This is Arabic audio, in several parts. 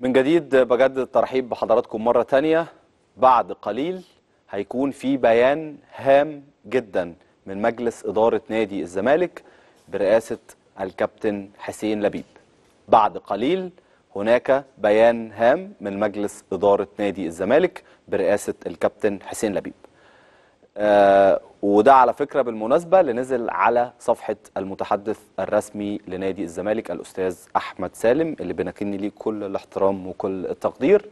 من جديد بجدد الترحيب بحضراتكم مرة تانية بعد قليل هيكون في بيان هام جدا من مجلس إدارة نادي الزمالك برئاسة الكابتن حسين لبيب بعد قليل هناك بيان هام من مجلس إدارة نادي الزمالك برئاسة الكابتن حسين لبيب آه، وده على فكرة بالمناسبة اللي نزل على صفحة المتحدث الرسمي لنادي الزمالك الأستاذ أحمد سالم اللي بنكن ليه كل الاحترام وكل التقدير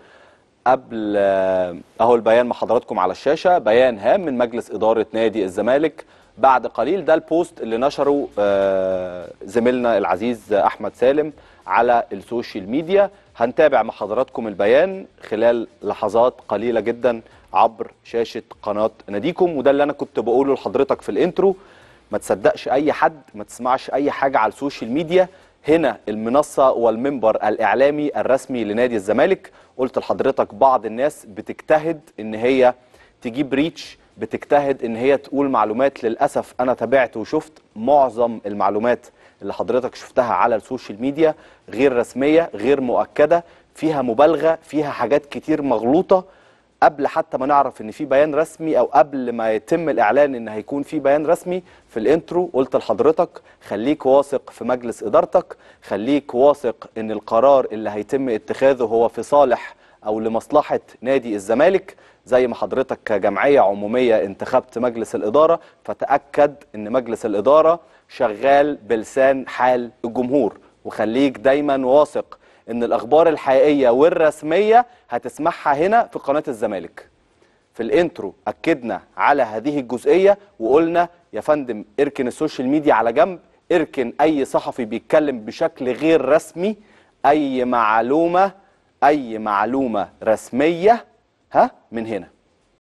قبل آه، أهو البيان مع حضراتكم على الشاشة بيان هام من مجلس إدارة نادي الزمالك بعد قليل ده البوست اللي نشره آه، زميلنا العزيز أحمد سالم على السوشيال ميديا هنتابع مع حضراتكم البيان خلال لحظات قليلة جدا عبر شاشه قناه ناديكم وده اللي انا كنت بقوله لحضرتك في الانترو ما تصدقش اي حد ما تسمعش اي حاجه على السوشيال ميديا هنا المنصه والمنبر الاعلامي الرسمي لنادي الزمالك قلت لحضرتك بعض الناس بتجتهد ان هي تجيب ريتش بتجتهد ان هي تقول معلومات للاسف انا تابعت وشفت معظم المعلومات اللي حضرتك شفتها على السوشيال ميديا غير رسميه غير مؤكده فيها مبالغه فيها حاجات كتير مغلوطه قبل حتى ما نعرف ان في بيان رسمي او قبل ما يتم الاعلان ان هيكون في بيان رسمي في الانترو قلت لحضرتك خليك واثق في مجلس ادارتك خليك واثق ان القرار اللي هيتم اتخاذه هو في صالح او لمصلحه نادي الزمالك زي ما حضرتك كجمعيه عموميه انتخبت مجلس الاداره فتاكد ان مجلس الاداره شغال بلسان حال الجمهور وخليك دايما واثق ان الاخبار الحقيقيه والرسميه هتسمعها هنا في قناه الزمالك في الانترو اكدنا على هذه الجزئيه وقلنا يا فندم اركن السوشيال ميديا على جنب اركن اي صحفي بيتكلم بشكل غير رسمي اي معلومه اي معلومه رسميه ها من هنا